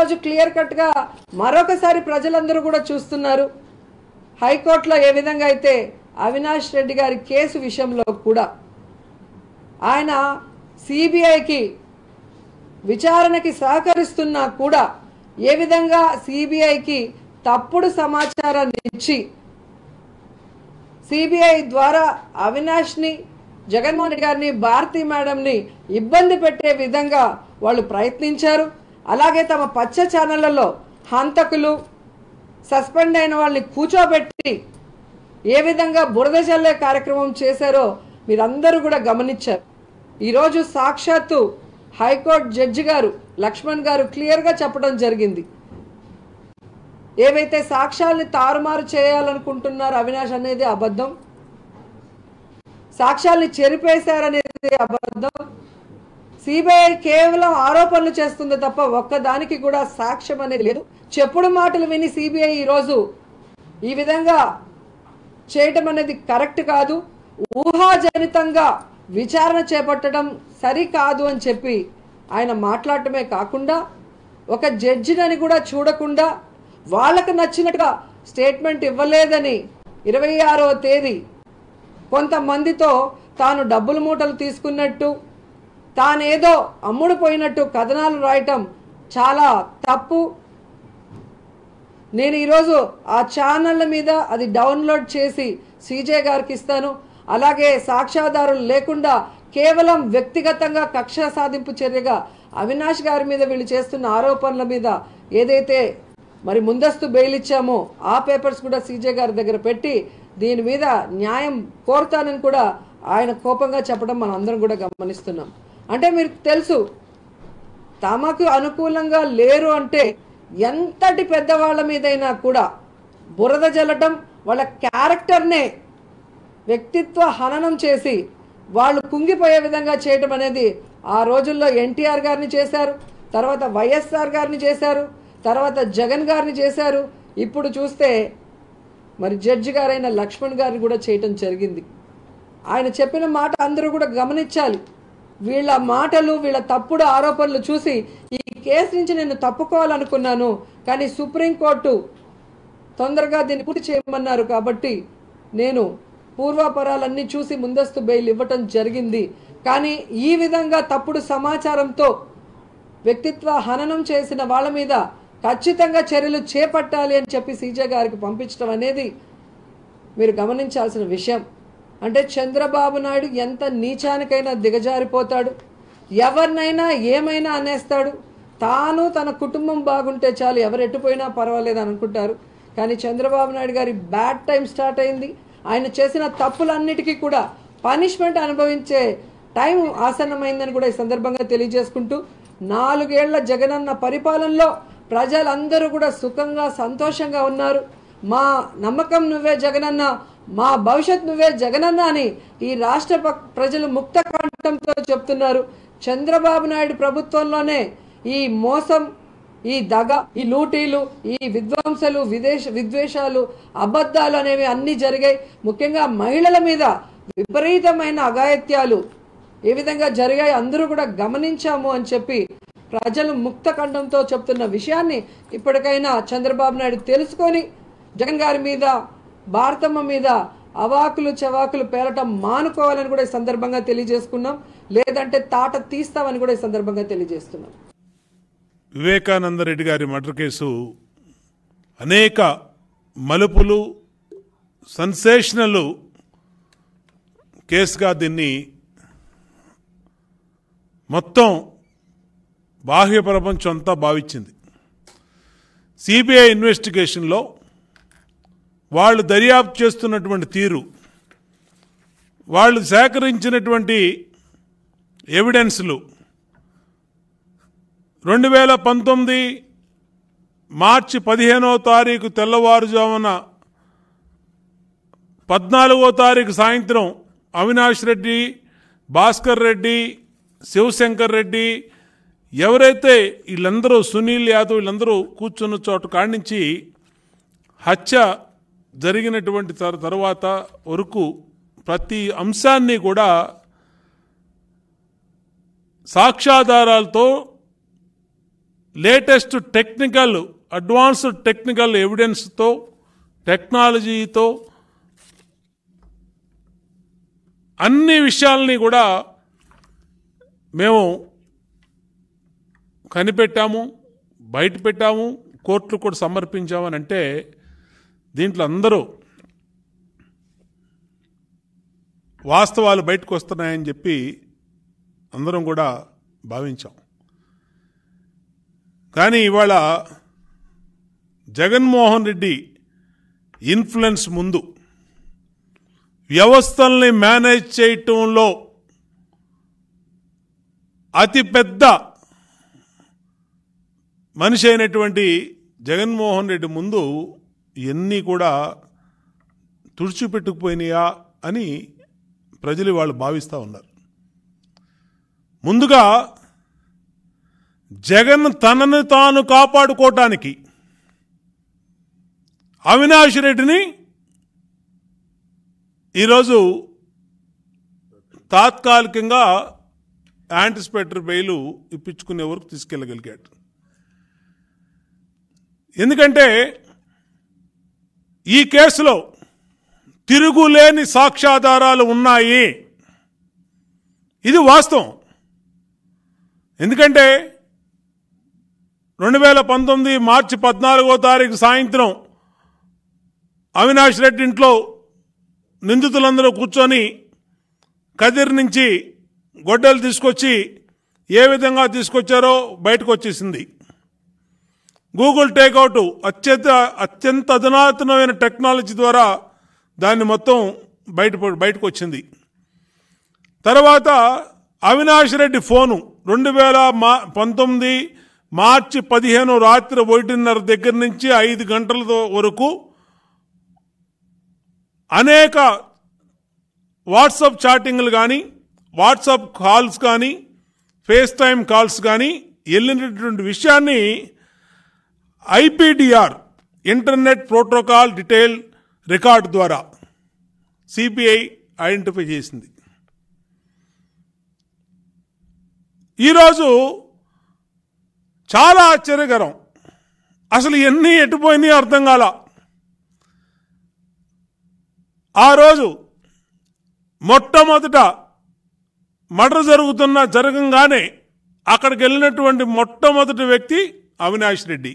ఈరోజు క్లియర్ కట్గా మరొకసారి ప్రజలందరూ కూడా చూస్తున్నారు హైకోర్టులో ఏ విధంగా అయితే అవినాష్ రెడ్డి గారి కేసు విషయంలో కూడా ఆయన సిబిఐకి విచారణకి సహకరిస్తున్నా కూడా ఏ విధంగా సిబిఐకి తప్పుడు సమాచారాన్ని ఇచ్చి సిబిఐ ద్వారా అవినాష్ని జగన్మోహన్ రెడ్డి గారిని భారతీ మేడంని ఇబ్బంది పెట్టే విధంగా వాళ్ళు ప్రయత్నించారు అలాగే తమ పచ్చ ఛానళ్లలో హంతకులు సస్పెండ్ అయిన వాళ్ళని కూర్చోబెట్టి ఏ విధంగా బురద చల్లే కార్యక్రమం చేశారో మీరందరూ కూడా గమనించారు ఈరోజు సాక్షాత్తు హైకోర్టు జడ్జి గారు లక్ష్మణ్ గారు క్లియర్గా చెప్పడం జరిగింది ఏవైతే సాక్ష్యాల్ని తారుమారు చేయాలనుకుంటున్నారు అవినాష్ అనేది అబద్ధం సాక్ష్యాల్ని చెరిపేశారనేది అబద్ధం సిబిఐ కేవలం ఆరోపణలు చేస్తుంది తప్ప ఒక్కదానికి కూడా సాక్ష్యం అనేది లేదు చెప్పుడు మాటలు విని సిబిఐ ఈరోజు ఈ విధంగా చేయటం అనేది కరెక్ట్ కాదు ఊహాజనితంగా విచారణ చేపట్టడం సరికాదు అని చెప్పి ఆయన మాట్లాడటమే కాకుండా ఒక జడ్జిని కూడా చూడకుండా వాళ్ళకు నచ్చినట్టుగా స్టేట్మెంట్ ఇవ్వలేదని ఇరవై ఆరవ తేదీ కొంతమందితో తాను డబ్బులు మూటలు తీసుకున్నట్టు తానేదో అమ్ముడుపోయినట్టు కథనాలు రాయటం చాలా తప్పు నేను ఈరోజు ఆ ఛానళ్ళ మీద అది డౌన్లోడ్ చేసి సీజే గారికి ఇస్తాను అలాగే సాక్ష్యాధారులు లేకుండా కేవలం వ్యక్తిగతంగా కక్ష సాధింపు చర్యగా అవినాష్ గారి మీద వీళ్ళు చేస్తున్న ఆరోపణల మీద ఏదైతే మరి ముందస్తు బెయిల్ ఇచ్చామో ఆ పేపర్స్ కూడా సీజే గారి దగ్గర పెట్టి దీని మీద న్యాయం కోరుతానని కూడా ఆయన కోపంగా చెప్పడం మనం అందరం కూడా గమనిస్తున్నాం అంటే మీరు తెలుసు తమకు అనుకూలంగా లేరు అంటే ఎంతటి పెద్దవాళ్ళ మీదైనా కూడా బురద జల్లటం వాళ్ళ క్యారెక్టర్నే వ్యక్తిత్వ హననం చేసి వాళ్ళు కుంగిపోయే విధంగా చేయటం అనేది ఆ రోజుల్లో ఎన్టీఆర్ గారిని చేశారు తర్వాత వైఎస్ఆర్ గారిని చేశారు తర్వాత జగన్ గారిని చేశారు ఇప్పుడు చూస్తే మరి జడ్జి గారైన లక్ష్మణ్ గారిని కూడా చేయటం జరిగింది ఆయన చెప్పిన మాట అందరూ కూడా గమనించాలి వీళ్ళ మాటలు వీళ్ళ తప్పుడు ఆరోపణలు చూసి ఈ కేసు నుంచి నేను తప్పుకోవాలనుకున్నాను కానీ సుప్రీంకోర్టు తొందరగా దీన్ని పూర్తి చేయమన్నారు కాబట్టి నేను పూర్వాపరాలన్నీ చూసి ముందస్తు బెయిల్ ఇవ్వటం జరిగింది కానీ ఈ విధంగా తప్పుడు సమాచారంతో వ్యక్తిత్వ హననం చేసిన వాళ్ళ మీద ఖచ్చితంగా చర్యలు చేపట్టాలి అని చెప్పి సీజే గారికి పంపించడం అనేది మీరు గమనించాల్సిన విషయం అంటే చంద్రబాబు నాయుడు ఎంత నీచానికైనా దిగజారిపోతాడు ఎవరినైనా ఏమైనా అనేస్తాడు తాను తన కుటుంబం బాగుంటే చాలు ఎవరు ఎట్టుపోయినా పర్వాలేదు అనుకుంటారు కానీ చంద్రబాబు నాయుడు గారి బ్యాడ్ టైం స్టార్ట్ అయింది ఆయన చేసిన తప్పులన్నిటికీ కూడా పనిష్మెంట్ అనుభవించే టైం ఆసన్నమైందని కూడా ఈ సందర్భంగా తెలియజేసుకుంటూ నాలుగేళ్ల జగనన్న పరిపాలనలో ప్రజలందరూ కూడా సుఖంగా సంతోషంగా ఉన్నారు మా నమ్మకం నువ్వే జగనన్న మా భవిష్యత్ నువ్వే జగనన్న అని ఈ రాష్ట్ర ప్రజలు ముక్త కంఠంతో చెప్తున్నారు చంద్రబాబు నాయుడు ప్రభుత్వంలోనే ఈ మోసం ఈ దగ ఈ లూటీలు ఈ విధ్వంసలు విదేశ విద్వేషాలు అబద్ధాలు అనేవి అన్నీ జరిగాయి ముఖ్యంగా మహిళల మీద విపరీతమైన అగాయత్యాలు ఏ విధంగా జరిగాయి అందరూ కూడా గమనించాము అని చెప్పి ప్రజలు ముక్త కంఠంతో చెప్తున్న విషయాన్ని ఇప్పటికైనా చంద్రబాబు నాయుడు తెలుసుకొని జగన్ గారి మీద భారతమ్మ మీద అవాకులు చవాకులు పేలటం మానుకోవాలని కూడా ఈ సందర్భంగా తెలియజేసుకున్నాం లేదంటే తాట తీస్తామని కూడా ఈ సందర్భంగా తెలియజేస్తున్నాం వివేకానందరెడ్డి గారి మర్డర్ కేసు అనేక మలుపులు సన్సేషనల్ కేసుగా దీన్ని మొత్తం బాహ్య ప్రపంచం అంతా భావించింది సిబిఐ ఇన్వెస్టిగేషన్లో వాళ్ళు దర్యాప్తు చేస్తున్నటువంటి తీరు వాళ్ళు సేకరించినటువంటి ఎవిడెన్స్లు రెండు వేల పంతొమ్మిది మార్చి పదిహేనవ తారీఖు తెల్లవారుజామున పద్నాలుగో తారీఖు సాయంత్రం అవినాష్ రెడ్డి భాస్కర్ రెడ్డి శివశంకర్ రెడ్డి ఎవరైతే వీళ్ళందరూ సునీల్ యాదవ్ వీళ్ళందరూ కూర్చున్న చోట కాడించి హత్య జరిగినటువంటి తరువాత వరకు ప్రతి అంశాన్ని కూడా సాక్ష్యాధారాలతో లేటెస్ట్ టెక్నికల్ అడ్వాన్స్డ్ టెక్నికల్ ఎవిడెన్స్తో టెక్నాలజీతో అన్ని విషయాల్ని కూడా మేము కనిపెట్టాము బయట పెట్టాము కోర్టులు కూడా సమర్పించామని అంటే దీంట్లో అందరూ వాస్తవాలు బయటకు వస్తున్నాయని చెప్పి అందరం కూడా భావించాం కానీ ఇవాళ జగన్మోహన్ రెడ్డి ఇన్ఫ్లుయెన్స్ ముందు వ్యవస్థల్ని మేనేజ్ చేయటంలో అతిపెద్ద మనిషి అయినటువంటి జగన్మోహన్ రెడ్డి ముందు ఇవన్నీ కూడా తుడిచిపెట్టుకుపోయినాయా అని ప్రజలు వాళ్ళు భావిస్తూ ఉన్నారు ముందుగా జగన్ తనను తాను కాపాడుకోవటానికి అవినాష్ రెడ్డిని ఈరోజు తాత్కాలికంగా యాంటిసిపేటర్ బెయిలు ఇప్పించుకునే వరకు తీసుకెళ్ళగలిగాడు ఎందుకంటే ఈ కేసులో తిరుగులేని సాక్ష్యాధారాలు ఉన్నాయి ఇది వాస్తవం ఎందుకంటే రెండు వేల పంతొమ్మిది మార్చి పద్నాలుగో తారీఖు సాయంత్రం అవినాష్ రెడ్డి ఇంట్లో నిందితులందరూ కూర్చొని కదిర్ నుంచి గొడ్డలు తీసుకొచ్చి ఏ విధంగా తీసుకొచ్చారో బయటకు వచ్చేసింది గూగుల్ టేక్అవుట్ అత్యంత అత్యంత అధునాతనమైన టెక్నాలజీ ద్వారా దాన్ని మొత్తం బయట బయటకు వచ్చింది తర్వాత అవినాష్ రెడ్డి ఫోను రెండు వేల మా పంతొమ్మిది మార్చి పదిహేను రాత్రి ఒకటిన్నర దగ్గర నుంచి ఐదు గంటల వరకు అనేక వాట్సాప్ చాటింగ్లు కానీ వాట్సాప్ కాల్స్ కానీ ఫేస్ టైం కాల్స్ కానీ వెళ్ళినటువంటి విషయాన్ని IPDR internet protocol detail record ద్వారా సిబిఐ ఐడెంటిఫై చేసింది ఈరోజు చాలా ఆశ్చర్యకరం అసలు ఎన్ని ఎటుపోయినాయి అర్థం కాల ఆ రోజు మొట్టమొదట మర్డర్ జరుగుతున్న జరగంగానే అక్కడికి వెళ్ళినటువంటి మొట్టమొదటి వ్యక్తి అవినాష్ రెడ్డి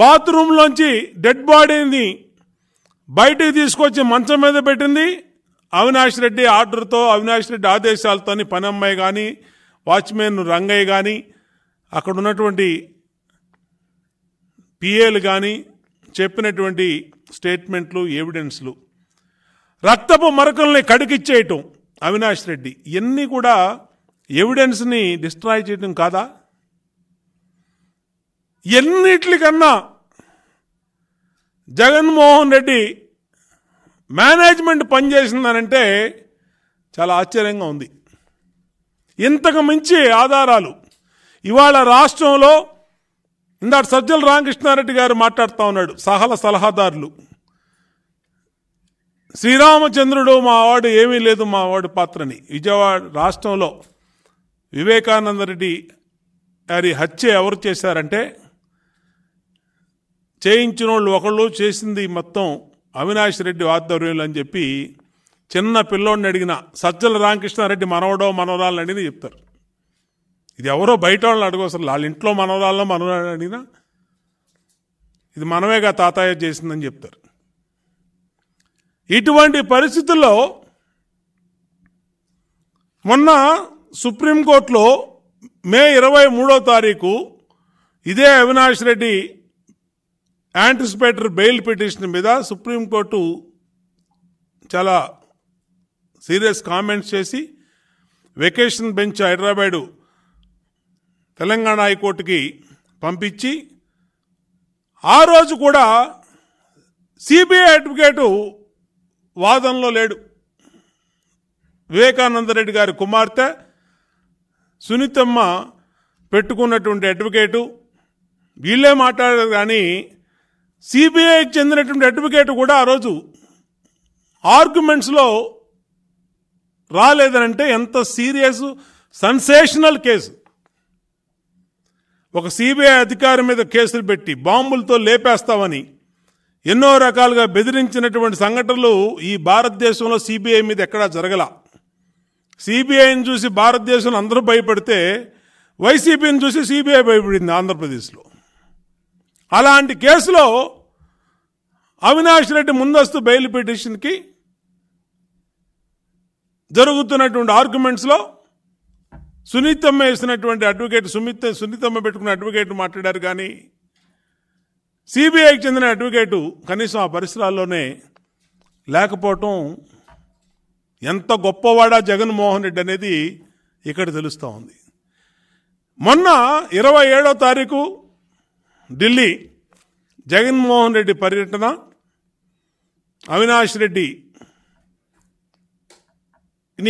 బాత్రూంలోంచి డెడ్ బాడీని బయటికి తీసుకొచ్చి మంచం మీద పెట్టింది అవినాష్ రెడ్డి ఆర్డర్తో అవినాష్ రెడ్డి ఆదేశాలతో పనమ్మాయి కానీ వాచ్మెన్ రంగయ్య కానీ అక్కడ ఉన్నటువంటి పిఏలు కానీ చెప్పినటువంటి స్టేట్మెంట్లు ఎవిడెన్స్లు రక్తపు మరకల్ని కడిగిచ్చేయటం అవినాష్ రెడ్డి ఇవన్నీ కూడా ఎవిడెన్స్ని డిస్ట్రాయ్ చేయటం కాదా ఎన్నిటికన్నా జగన్మోహన్ రెడ్డి మేనేజ్మెంట్ పనిచేసిందనంటే చాలా ఆశ్చర్యంగా ఉంది ఇంతకు మించి ఆధారాలు ఇవాళ రాష్ట్రంలో ఇందాక సజ్జల రామకృష్ణారెడ్డి గారు మాట్లాడుతూ ఉన్నాడు సహల సలహాదారులు శ్రీరామచంద్రుడు మా వాడు ఏమీ లేదు మా వాడు పాత్రని విజయవాడ రాష్ట్రంలో వివేకానందరెడ్డి గారి హత్య ఎవరు చేశారంటే చేయించిన వాళ్ళు ఒకళ్ళు చేసింది మొత్తం అవినాష్ రెడ్డి ఆధ్వర్యంలో అని చెప్పి చిన్న పిల్లోడిని అడిగిన సజ్జల రామకృష్ణారెడ్డి మనవడో మనవరాలని అడిగినా చెప్తారు ఇది ఎవరో బయట వాళ్ళని అసలు వాళ్ళ ఇంట్లో మనవరాల్లో మనవరాలు అడిగినా ఇది మనమేగా తాతయ్య చేసిందని చెప్తారు ఇటువంటి పరిస్థితుల్లో మొన్న సుప్రీంకోర్టులో మే ఇరవై మూడో తారీఖు ఇదే Avinash Reddy anticipatory bail petition మీద సుప్రీంకోర్టు చాలా సీరియస్ కామెంట్స్ చేసి వెకేషన్ బెంచ్ హైదరాబాదు తెలంగాణ హైకోర్టుకి పంపించి ఆ రోజు కూడా సిబిఐ అడ్వకేటు వాదనలో లేడు వివేకానందరెడ్డి గారి కుమార్తె సునీతమ్మ పెట్టుకున్నటువంటి అడ్వకేటు వీళ్ళే మాట్లాడారు కానీ సిబిఐకి చెందినటువంటి అడ్వకేట్ కూడా ఆ రోజు ఆర్గ్యుమెంట్స్లో రాలేదనంటే ఎంత సీరియస్ సన్సేషనల్ కేసు ఒక సిబిఐ అధికారి మీద కేసులు పెట్టి బాంబులతో లేపేస్తామని ఎన్నో రకాలుగా బెదిరించినటువంటి సంఘటనలు ఈ భారతదేశంలో సిబిఐ మీద ఎక్కడా జరగల సిబిఐని చూసి భారతదేశంలో అందరూ భయపడితే వైసీపీని చూసి సిబిఐ భయపడింది ఆంధ్రప్రదేశ్లో అలాంటి కేసులో అవినాష్ రెడ్డి ముందస్తు బెయిల్ పిటిషన్కి జరుగుతున్నటువంటి ఆర్గ్యుమెంట్స్లో సునీతమ్మ వేసినటువంటి అడ్వకేట్ సుమిత్ సునీతమ్మ పెట్టుకున్న అడ్వకేట్ మాట్లాడారు కానీ సిబిఐకి చెందిన అడ్వకేటు కనీసం ఆ పరిసరాల్లోనే లేకపోవటం ఎంత గొప్పవాడా జగన్మోహన్ రెడ్డి అనేది ఇక్కడ తెలుస్తూ ఉంది మొన్న ఇరవై ఏడో తారీఖు ఢిల్లీ జగన్మోహన్ రెడ్డి పర్యటన అవినాష్ రెడ్డి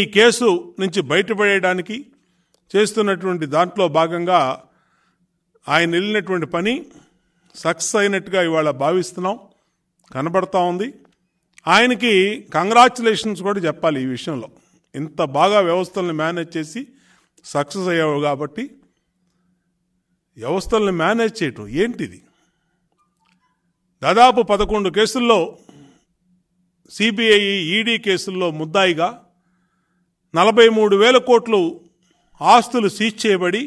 ఈ కేసు నుంచి బయటపడేయడానికి చేస్తున్నటువంటి దాంట్లో భాగంగా ఆయన వెళ్ళినటువంటి పని సక్సెస్ అయినట్టుగా ఇవాళ భావిస్తున్నాం కనబడతా ఉంది ఆయనకి కంగ్రాచులేషన్స్ కూడా చెప్పాలి ఈ విషయంలో ఇంత బాగా వ్యవస్థలను మేనేజ్ చేసి సక్సెస్ అయ్యావు కాబట్టి వ్యవస్థలను మేనేజ్ చేయటం ఏంటిది దాదాపు పదకొండు కేసుల్లో సిబిఐ ఈడీ కేసుల్లో ముద్దాయిగా నలభై మూడు వేల కోట్లు ఆస్తులు సీజ్ చేయబడి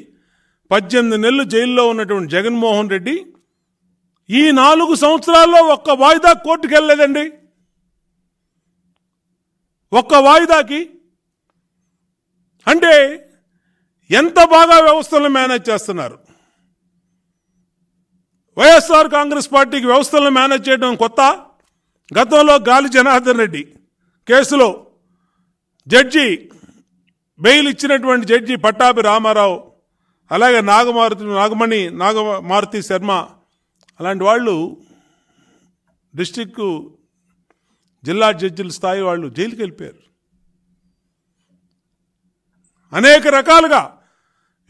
పద్దెనిమిది నెలలు జైల్లో ఉన్నటువంటి జగన్మోహన్ రెడ్డి ఈ నాలుగు సంవత్సరాల్లో ఒక్క వాయిదా కోర్టుకు వెళ్ళలేదండి ఒక్క వాయిదాకి అంటే ఎంత బాగా వ్యవస్థలను మేనేజ్ చేస్తున్నారు వైఎస్ఆర్ కాంగ్రెస్ పార్టీకి వ్యవస్థలను మేనేజ్ చేయడం కొత్త గతంలో గాలి జనార్దన్ రెడ్డి కేసులో జడ్జి బెయిల్ ఇచ్చినటువంటి జడ్జి పట్టాభి రామారావు అలాగే నాగమారుతి నాగమణి నాగమారుతి శర్మ అలాంటి వాళ్ళు డిస్టిక్ జిల్లా జడ్జిల స్థాయి వాళ్ళు జైలుకి వెళ్ళిపోయారు అనేక రకాలుగా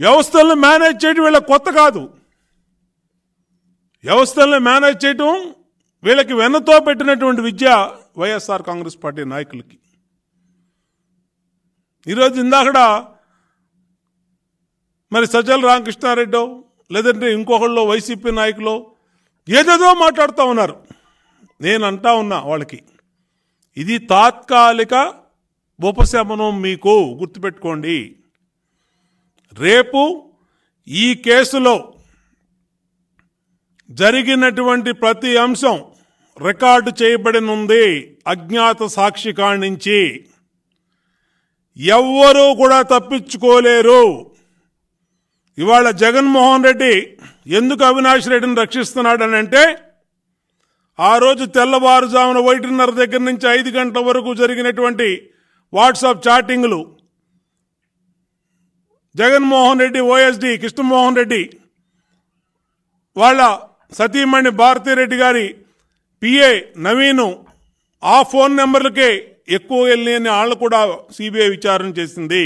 వ్యవస్థలను మేనేజ్ చేయడం వీళ్ళ కొత్త కాదు వ్యవస్థలను మేనేజ్ చేయటం వీళ్ళకి వెన్నతో పెట్టినటువంటి విద్య వైఎస్ఆర్ కాంగ్రెస్ పార్టీ నాయకులకి ఈరోజు ఇందాకడ మరి సజ్జల రామకృష్ణారెడ్డో లేదంటే ఇంకొకళ్ళు వైసీపీ నాయకులు ఏదేదో మాట్లాడుతూ ఉన్నారు నేను అంటా ఉన్నా వాళ్ళకి ఇది తాత్కాలిక ఉపశమనం మీకు గుర్తుపెట్టుకోండి రేపు ఈ కేసులో జరిగినటువంటి ప్రతి అంశం రికార్డు చేయబడినుంది అజ్ఞాత సాక్షి కాణించి ఎవ్వరూ కూడా తప్పించుకోలేరు ఇవాళ జగన్మోహన్ రెడ్డి ఎందుకు అవినాష్ రెడ్డిని రక్షిస్తున్నాడని అంటే ఆ రోజు తెల్లవారుజామున ఒకటిన్నర దగ్గర నుంచి ఐదు గంటల వరకు జరిగినటువంటి వాట్సాప్ చాటింగ్లు జగన్మోహన్ రెడ్డి ఓఎస్డి కృష్ణమోహన్ రెడ్డి వాళ్ళ సతీమణి భారతిరెడ్డి గారి పిఏ నవీను ఆ ఫోన్ నెంబర్లకే ఎక్కువ వెళ్ళి వాళ్ళు కూడా సిబిఐ విచారణ చేసింది